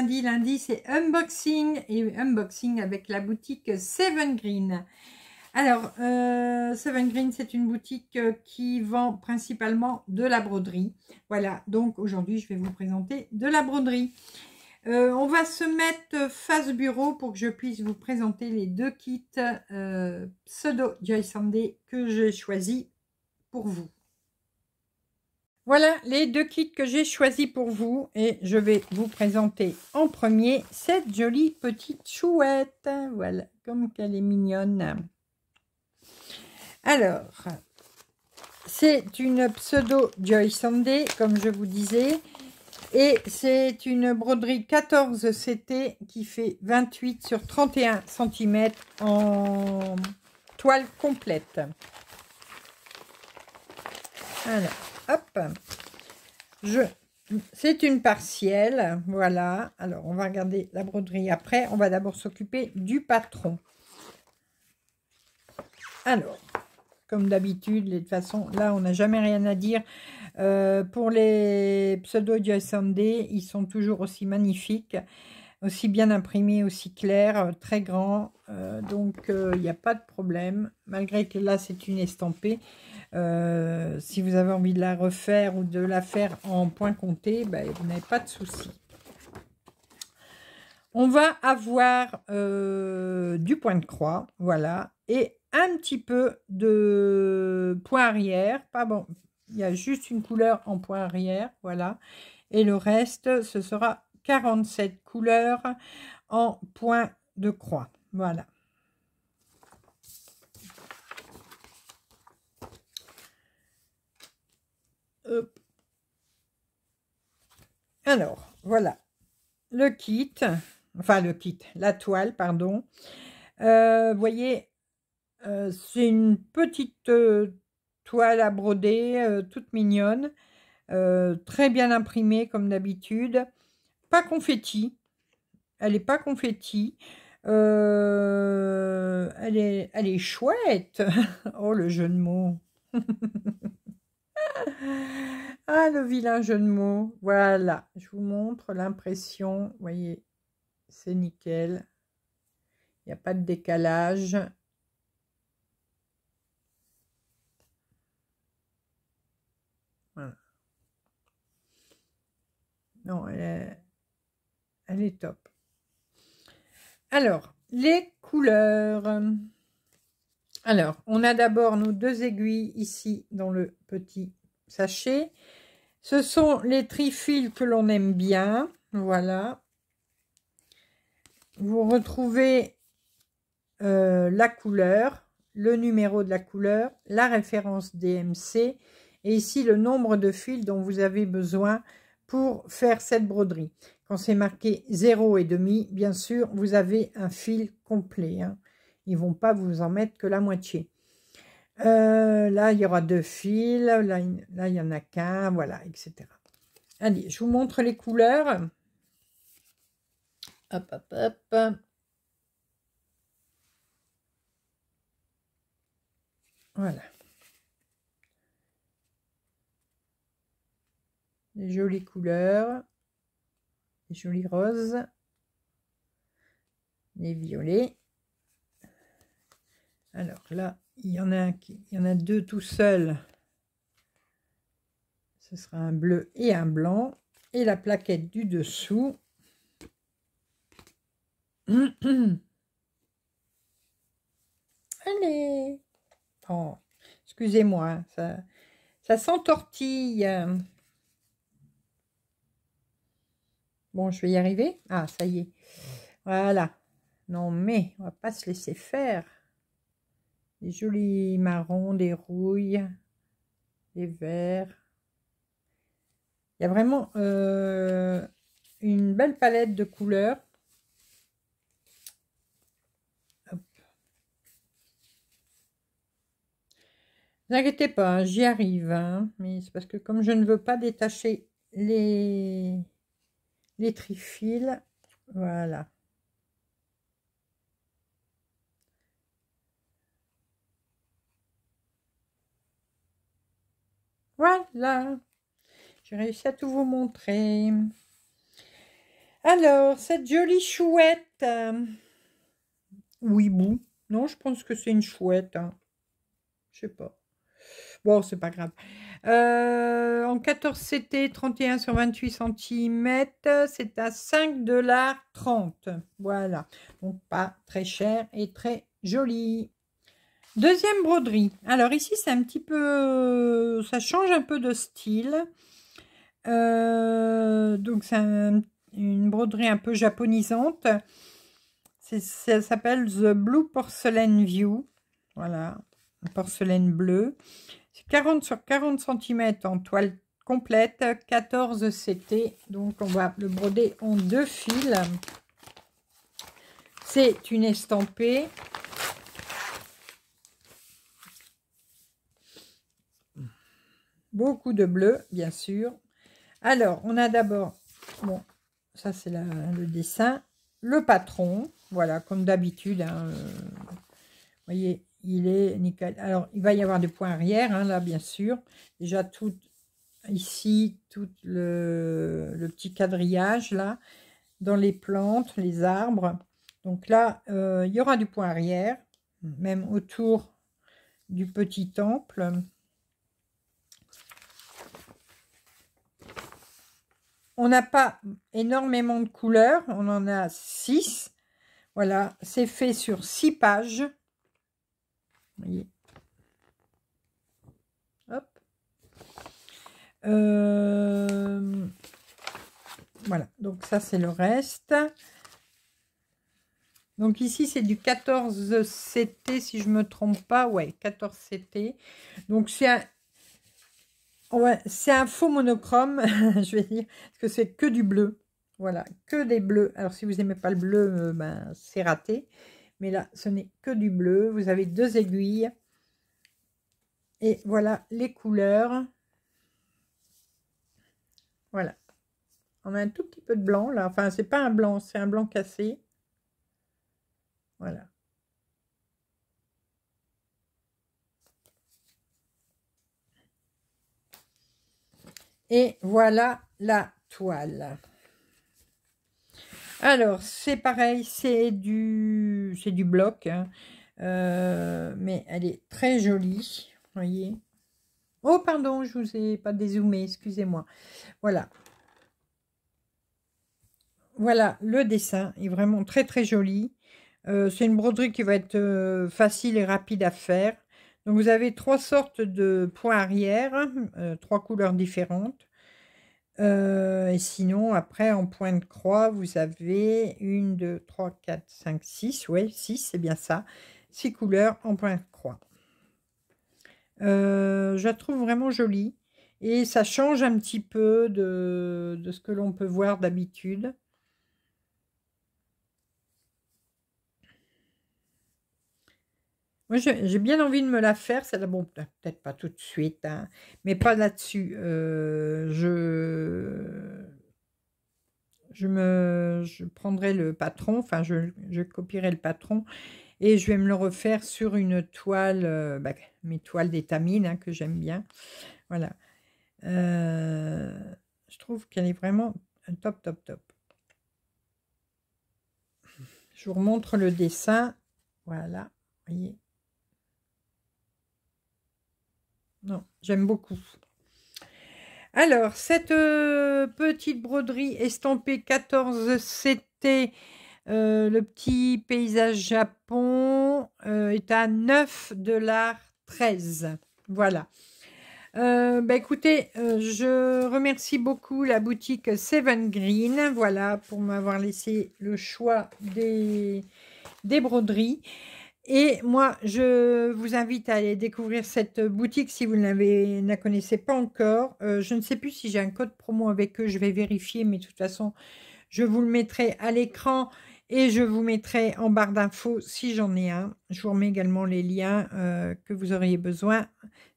lundi. Lundi, c'est unboxing et unboxing avec la boutique Seven Green. Alors, euh, Seven Green, c'est une boutique qui vend principalement de la broderie. Voilà, donc aujourd'hui, je vais vous présenter de la broderie. Euh, on va se mettre face bureau pour que je puisse vous présenter les deux kits euh, pseudo Joy Sunday que j'ai choisi pour vous. Voilà les deux kits que j'ai choisis pour vous et je vais vous présenter en premier cette jolie petite chouette. Voilà, comme qu'elle est mignonne. Alors, c'est une pseudo Joy Sunday, comme je vous disais. Et c'est une broderie 14 CT qui fait 28 sur 31 cm en toile complète. Je... C'est une partielle. Voilà. Alors, on va regarder la broderie après. On va d'abord s'occuper du patron. Alors, comme d'habitude, de toute façon, là, on n'a jamais rien à dire. Euh, pour les pseudo Joy Sunday, ils sont toujours aussi magnifiques aussi bien imprimé, aussi clair, euh, très grand. Euh, donc, il euh, n'y a pas de problème. Malgré que là, c'est une estampée. si vous avez envie de la refaire ou de la faire en point compté, ben, vous n'avez pas de souci. On va avoir du point de croix, voilà, et un petit peu de point arrière. Pas bon, il y a juste une couleur en point arrière, voilà. Et le reste, ce sera 47 couleurs en point de croix. Voilà. Alors, voilà le kit, enfin le kit, la toile, pardon. Euh, vous voyez, euh, c'est une petite euh, toile à broder, toute mignonne, très bien imprimée comme d'habitude pas confetti. Elle est pas confetti. Euh, elle, est, elle est chouette. oh, le jeu de mots. ah, le vilain jeu de mots. Voilà, je vous montre l'impression. voyez, c'est nickel. Il n'y a pas de décalage. Non, elle est elle est top. Alors, les couleurs. Alors, on a d'abord nos deux aiguilles ici dans le petit sachet. Ce sont les fils que l'on aime bien. Voilà. Vous retrouvez euh, la couleur, le numéro de la couleur, la référence DMC et ici le nombre de fils dont vous avez besoin pour faire cette broderie. Quand c'est marqué 0 et demi, bien sûr, vous avez un fil complet. Ils hein. Ils vont pas vous en mettre que la moitié. Euh, là, il y aura deux fils. Là, il n'y en a qu'un. Voilà, etc. Allez, je vous montre les couleurs. Hop, hop, hop. Voilà. Les jolies couleurs les jolies roses, les violets. Alors là, il y en a, il y en a deux tout seuls. Ce sera un bleu et un blanc. Et la plaquette du dessous. Allez Oh, excusez-moi, ça, ça s'entortille. Bon, je vais y arriver. Ah, ça y est. Voilà. Non, mais on va pas se laisser faire. Des jolis marrons, des rouilles, des verts. Il y a vraiment euh, une belle palette de couleurs. Hop. pas, j'y arrive. Hein. Mais c'est parce que comme je ne veux pas détacher les les trifiles voilà. Voilà, j'ai réussi à tout vous montrer. Alors, cette jolie chouette, euh, Oui, ou non, je pense que c'est une chouette, hein. je sais pas. Bon, c'est pas grave. Euh, en 14 CT, 31 sur 28 cm, c'est à 5,30$. Voilà. Donc, pas très cher et très joli. Deuxième broderie. Alors ici, c'est un petit peu... Ça change un peu de style. Euh, donc, c'est une broderie un peu japonisante. Ça s'appelle The Blue Porcelain View. Voilà. Porcelaine bleue. C'est 40 sur 40 cm en toile complète, 14 CT. Donc on va le broder en deux fils. C'est une estampée. Beaucoup de bleu, bien sûr. Alors, on a d'abord, bon, ça c'est le dessin, le patron, voilà, comme d'habitude, hein, euh, vous voyez, il est nickel. Alors, il va y avoir des points arrière, hein, là, bien sûr. Déjà, tout ici, tout le, petit quadrillage, là, dans les plantes, les arbres. Donc là, euh, il y aura du point arrière, même autour du petit temple. On n'a pas énormément de couleurs, on en a six. Voilà, c'est fait sur six pages voyez. Hop. Euh, voilà, donc ça c'est le reste. Donc ici c'est du 14 CT si je me trompe pas. Ouais, 14 CT. Donc c'est un... Ouais, c'est un faux monochrome, je vais dire, parce que c'est que du bleu. Voilà, que des bleus. Alors si vous n'aimez pas le bleu, euh, ben, c'est raté mais là ce n'est que du bleu vous avez deux aiguilles et voilà les couleurs voilà on a un tout petit peu de blanc là enfin c'est pas un blanc c'est un blanc cassé voilà et voilà la toile alors c'est pareil c'est du c'est du bloc. Hein. Euh, mais elle est très jolie, voyez. Oh, pardon, je vous ai pas dézoomé, excusez-moi. Voilà. Voilà, le dessin est vraiment très très joli. Euh, c'est une broderie qui va être euh, facile et rapide à faire. Donc vous avez trois sortes de points arrière, trois couleurs différentes. Euh, et sinon, après, en point de croix, vous avez une, deux, trois, quatre, cinq, six. Oui, six, c'est bien ça. Six couleurs en point de croix. Euh, je la trouve vraiment jolie. Et ça change un petit peu de, de ce que l'on peut voir d'habitude. j'ai bien envie de me la faire, celle-là, bon, peut-être pas tout de suite, hein, mais pas là-dessus. Euh, je... Je, me, prendrai le patron, enfin, je, je, copierai le patron et je vais me le refaire sur une toile, euh, bah, mes toiles d'étamine hein, que j'aime bien. Voilà. Euh, je trouve qu'elle est vraiment top, top, top. Je vous remontre le dessin. Voilà, voyez. non, j'aime beaucoup. Alors, cette euh, petite broderie estampée 14, c'était euh, le petit paysage Japon, euh, est à 9 dollars 13. Voilà. Bah, écoutez, je remercie beaucoup la boutique Seven Green, voilà, pour m'avoir laissé le choix des, des broderies. Et moi, je vous invite à aller découvrir cette boutique si vous ne la connaissez pas encore. Euh, je ne sais plus si j'ai un code promo avec eux, je vais vérifier, mais de toute façon, je vous le mettrai à l'écran et je vous mettrai en barre d'infos si j'en ai un. Je vous remets également les liens euh, que vous auriez besoin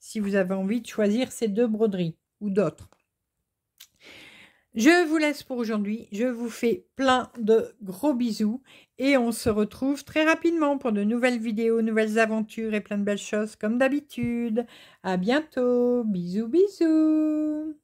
si vous avez envie de choisir ces deux broderies ou d'autres. Je vous laisse pour aujourd'hui. Je vous fais plein de gros bisous et on se retrouve très rapidement pour de nouvelles vidéos, nouvelles aventures et plein de belles choses comme d'habitude. À bientôt. Bisous, bisous.